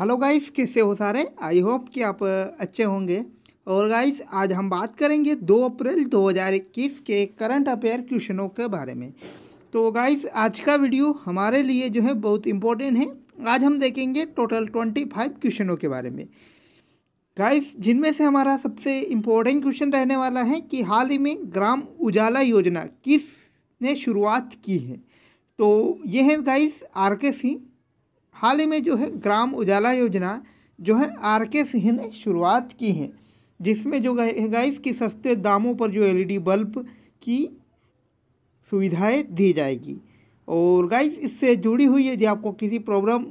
hello guys कैसे हो सारे आई होप कि आप अच्छे होंगे और गाइस आज हम बात करेंगे 2 अप्रैल 2021 के करंट अफेयर क्वेश्चनों के बारे में तो गाइस आज का वीडियो हमारे लिए जो है बहुत इम्पोर्टेंट है आज हम देखेंगे टोटल 25 क्वेश्चनों के बारे में गाइस जिनमें से हमारा सबसे इम्पोर्टेंट क्वेश्चन रहने वाला है कि हाल ही में ग्राम उजाला योजना किस ने शुरुआत की है तो ये है गाइस आर के सिंह हाल ही में जो है ग्राम उजाला योजना जो है आर के सिंह ने शुरुआत की है जिसमें जो गए गाइस की सस्ते दामों पर जो एलईडी बल्ब की सुविधाएं दी जाएगी और गाइस इससे जुड़ी हुई यदि आपको किसी प्रॉब्लम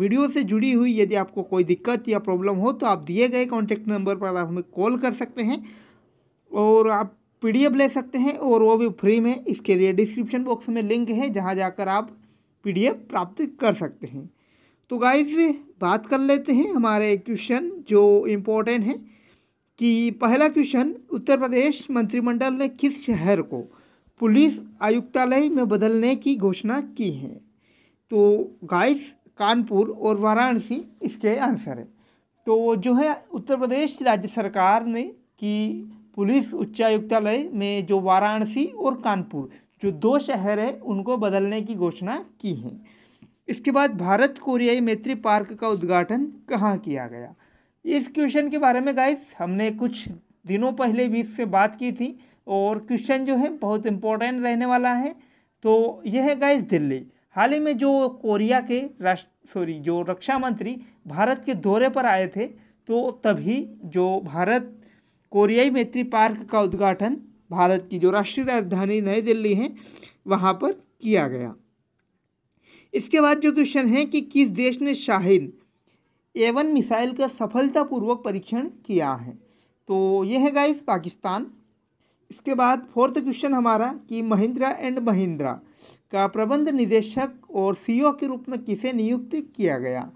वीडियो से जुड़ी हुई यदि आपको कोई दिक्कत या प्रॉब्लम हो तो आप दिए गए कॉन्टैक्ट नंबर पर आप हमें कॉल कर सकते हैं और आप पी ले सकते हैं और वो भी फ्री में इसके लिए डिस्क्रिप्शन बॉक्स में लिंक है जहाँ जाकर आप पीडीएफ प्राप्त कर सकते हैं तो गाइज बात कर लेते हैं हमारे क्वेश्चन जो इम्पोर्टेंट हैं कि पहला क्वेश्चन उत्तर प्रदेश मंत्रिमंडल ने किस शहर को पुलिस आयुक्तालय में बदलने की घोषणा की है तो गाइस कानपुर और वाराणसी इसके आंसर है तो जो है उत्तर प्रदेश राज्य सरकार ने कि पुलिस उच्चायुक्तालय में जो वाराणसी और कानपुर जो दो शहर है उनको बदलने की घोषणा की है इसके बाद भारत कोरियाई मैत्री पार्क का उद्घाटन कहाँ किया गया इस क्वेश्चन के बारे में गाइस हमने कुछ दिनों पहले भी इससे बात की थी और क्वेश्चन जो है बहुत इम्पोर्टेंट रहने वाला है तो यह है गाइस दिल्ली हाल ही में जो कोरिया के राष्ट्र सॉरी जो रक्षा मंत्री भारत के दौरे पर आए थे तो तभी जो भारत कोरियाई मैत्री पार्क का उद्घाटन भारत की जो राष्ट्रीय राजधानी नई दिल्ली है वहाँ पर किया गया इसके बाद जो क्वेश्चन है कि किस देश ने शाहिन एवन मिसाइल का सफलतापूर्वक परीक्षण किया है तो ये है गाइस पाकिस्तान इसके बाद फोर्थ क्वेश्चन हमारा कि महिंद्रा एंड महिंद्रा का प्रबंध निदेशक और सीईओ e के रूप में किसे नियुक्त किया गया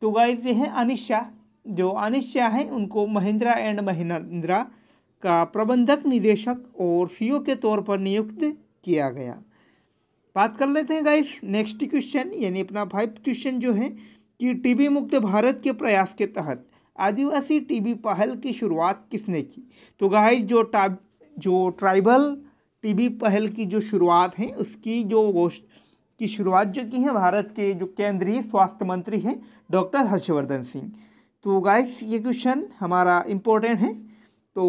तो गाइस ये है अनिश जो अनिश है हैं उनको महिंद्रा एंड महिंद्रा का प्रबंधक निदेशक और सीईओ के तौर पर नियुक्त किया गया बात कर लेते हैं गाइस नेक्स्ट क्वेश्चन यानी अपना फाइव क्वेश्चन जो है कि टीबी मुक्त भारत के प्रयास के तहत आदिवासी टीबी पहल की शुरुआत किसने की तो गाइस जो टा जो ट्राइबल टीबी पहल की जो शुरुआत है उसकी जो गोष्ठ की शुरुआत जो की है भारत के जो केंद्रीय स्वास्थ्य मंत्री हैं डॉक्टर हर्षवर्धन सिंह तो गाइस ये क्वेश्चन हमारा इम्पोर्टेंट है तो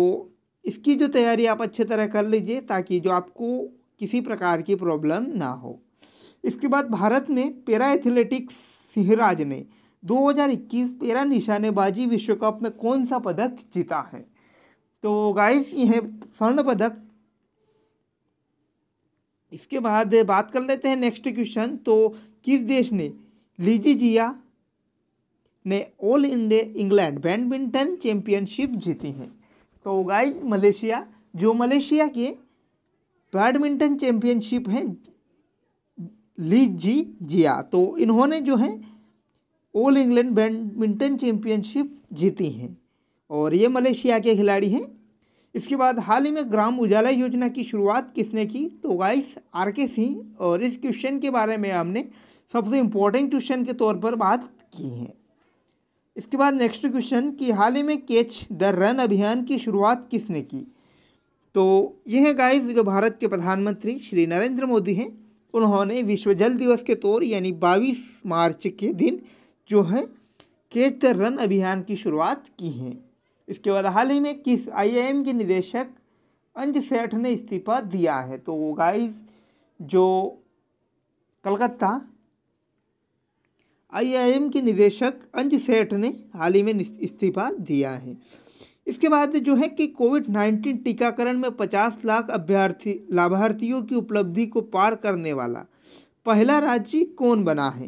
इसकी जो तैयारी आप अच्छे तरह कर लीजिए ताकि जो आपको किसी प्रकार की प्रॉब्लम ना हो इसके बाद भारत में पैरा एथलेटिक्स सिंहराज ने 2021 पैरा निशानेबाजी विश्व कप में कौन सा पदक जीता है तो गाइस ये है स्वर्ण पदक इसके बाद बात कर लेते हैं नेक्स्ट क्वेश्चन तो किस देश ने लीजी जिया ने All India England badminton championship जीती है तो गाइज मलेशिया जो मलेशिया के बैडमिंटन चैम्पियनशिप हैं ली जी जिया तो इन्होंने जो है ऑल इंग्लैंड बैडमिंटन चैम्पियनशिप जीती हैं और ये मलेशिया के खिलाड़ी हैं इसके बाद हाल ही में ग्राम उजाला योजना की शुरुआत किसने की तो गाइस आर के सिंह और इस क्वेश्चन के बारे में हमने सबसे इम्पोर्टेंट क्वेश्चन के तौर पर बात की है इसके बाद नेक्स्ट क्वेश्चन कि हाल ही में कैच द रन अभियान की शुरुआत किसने की तो ये है गाइस जो भारत के प्रधानमंत्री श्री नरेंद्र मोदी हैं उन्होंने विश्व जल दिवस के तौर यानी बाईस मार्च के दिन जो है कैच द रन अभियान की शुरुआत की है इसके बाद हाल ही में किस आईआईएम के निदेशक अंज सेठ ने इस्तीफा दिया है तो वो गाइस जो कलकत्ता आईआईएम के निदेशक अंज सेठ ने हाल ही में इस्तीफा दिया है इसके बाद जो है कि कोविड नाइन्टीन टीकाकरण में 50 लाख अभ्यर्थी लाभार्थियों की उपलब्धि को पार करने वाला पहला राज्य कौन बना है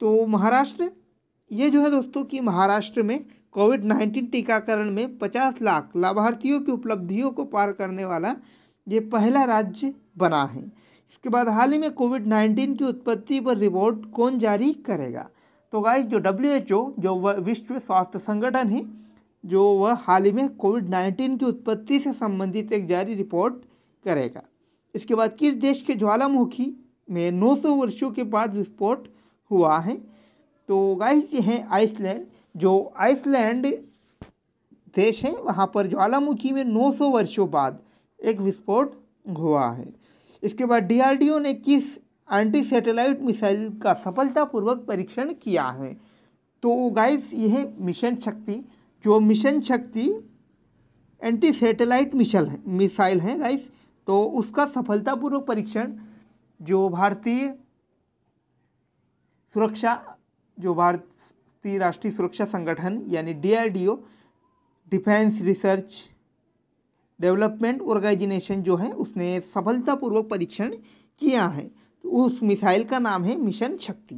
तो महाराष्ट्र ये जो है दोस्तों कि महाराष्ट्र में कोविड नाइन्टीन टीकाकरण में 50 लाख लाभार्थियों की उपलब्धियों को पार करने वाला ये पहला राज्य बना है इसके बाद हाल ही में कोविड नाइन्टीन की उत्पत्ति पर रिपोर्ट कौन जारी करेगा तो गाइस जो डब्ल्यू एच ओ जो विश्व स्वास्थ्य संगठन है जो वह हाल ही में कोविड नाइन्टीन की उत्पत्ति से संबंधित एक जारी रिपोर्ट करेगा इसके बाद किस देश के ज्वालामुखी में 900 वर्षों के बाद विस्फोट हुआ है तो गाइस ये हैं आइसलैंड जो आइसलैंड देश है वहाँ पर ज्वालामुखी में सौ वर्षों बाद एक विस्फोट हुआ है इसके बाद डीआरडीओ ने किस एंटी सैटेलाइट मिसाइल का सफलतापूर्वक परीक्षण किया है तो गाइस यह मिशन शक्ति जो mission Shakti anti satellite mission है मिसाइल है गाइस तो उसका सफलतापूर्वक परीक्षण जो भारतीय सुरक्षा जो भारतीय राष्ट्रीय सुरक्षा संगठन यानी DRDO defence research development organisation जो है उसने सफलतापूर्वक परीक्षण किया है तो उस मिसाइल का नाम है मिशन शक्ति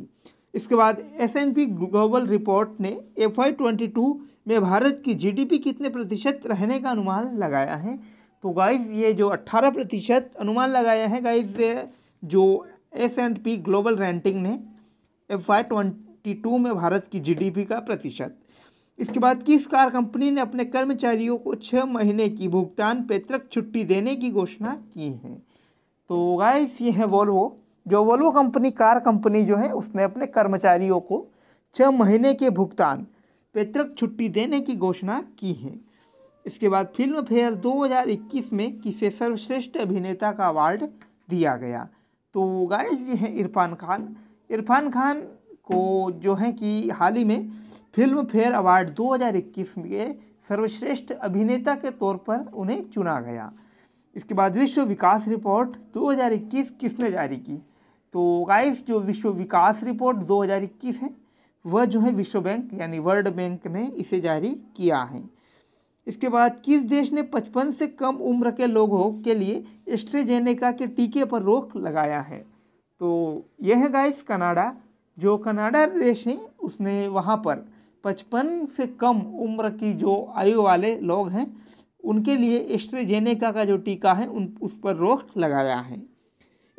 इसके बाद S N P global report ने एफ आई ट्वेंटी टू में भारत की जीडीपी कितने प्रतिशत रहने का अनुमान लगाया है तो गाइज ये जो अट्ठारह प्रतिशत अनुमान लगाया है गाइज जो S and P global ranking ने एफ आई ट्वेंटी टू में भारत की जीडीपी का प्रतिशत इसके बाद किस कार कंपनी ने अपने कर्मचारियों को छः महीने की भुगतान पैतृक छुट्टी देने की घोषणा की है तो गाइस ये है वोल्वो जो वोल्वो कंपनी कार कंपनी जो है उसने अपने कर्मचारियों को छः महीने के भुगतान पैतृक छुट्टी देने की घोषणा की है इसके बाद फिल्म फेयर 2021 में किसे सर्वश्रेष्ठ अभिनेता का अवार्ड दिया गया तो गाइस ये है इरफान खान इरफान खान को जो है कि हाल ही में फिल्म फेयर अवार्ड 2021 में सर्वश्रेष्ठ अभिनेता के तौर पर उन्हें चुना गया इसके बाद विश्व विकास रिपोर्ट 2021 किसने जारी की तो गाइस जो विश्व विकास रिपोर्ट 2021 है वह जो है विश्व बैंक यानी वर्ल्ड बैंक ने इसे जारी किया है इसके बाद किस देश ने 55 से कम उम्र के लोगों के लिए एस्ट्रेजेनेका के टीके पर रोक लगाया है तो यह है गाइस कनाडा जो कनाडा देश है उसने वहाँ पर पचपन से कम उम्र की जो आयु वाले लोग हैं उनके लिए एस्ट्रेजेनेका का जो टीका है उन उस पर रोक लगाया है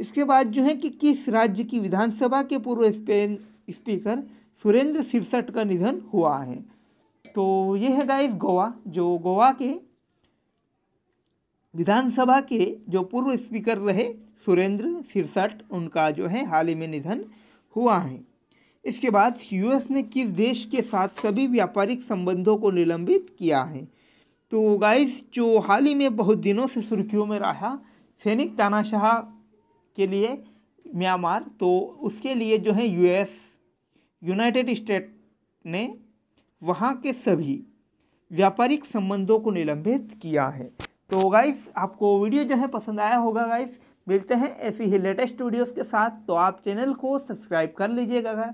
इसके बाद जो है कि किस राज्य की विधानसभा के पूर्व स्पेन स्पीकर सुरेंद्र सिरसठ का निधन हुआ है तो ये है गाइस गोवा जो गोवा के विधानसभा के जो पूर्व स्पीकर रहे सुरेंद्र सिरसठ उनका जो है हाल ही में निधन हुआ है इसके बाद यूएस ने किस देश के साथ सभी व्यापारिक संबंधों को निलंबित किया है तो गाइस जो हाल ही में बहुत दिनों से सुर्खियों में रहा सैनिक तानाशाह के लिए म्यांमार तो उसके लिए जो है यूएस यूनाइटेड स्टेट ने वहाँ के सभी व्यापारिक संबंधों को निलंबित किया है तो गाइस आपको वीडियो जो है पसंद आया होगा गाइस मिलते हैं ऐसी ही लेटेस्ट वीडियोस के साथ तो आप चैनल को सब्सक्राइब कर लीजिएगा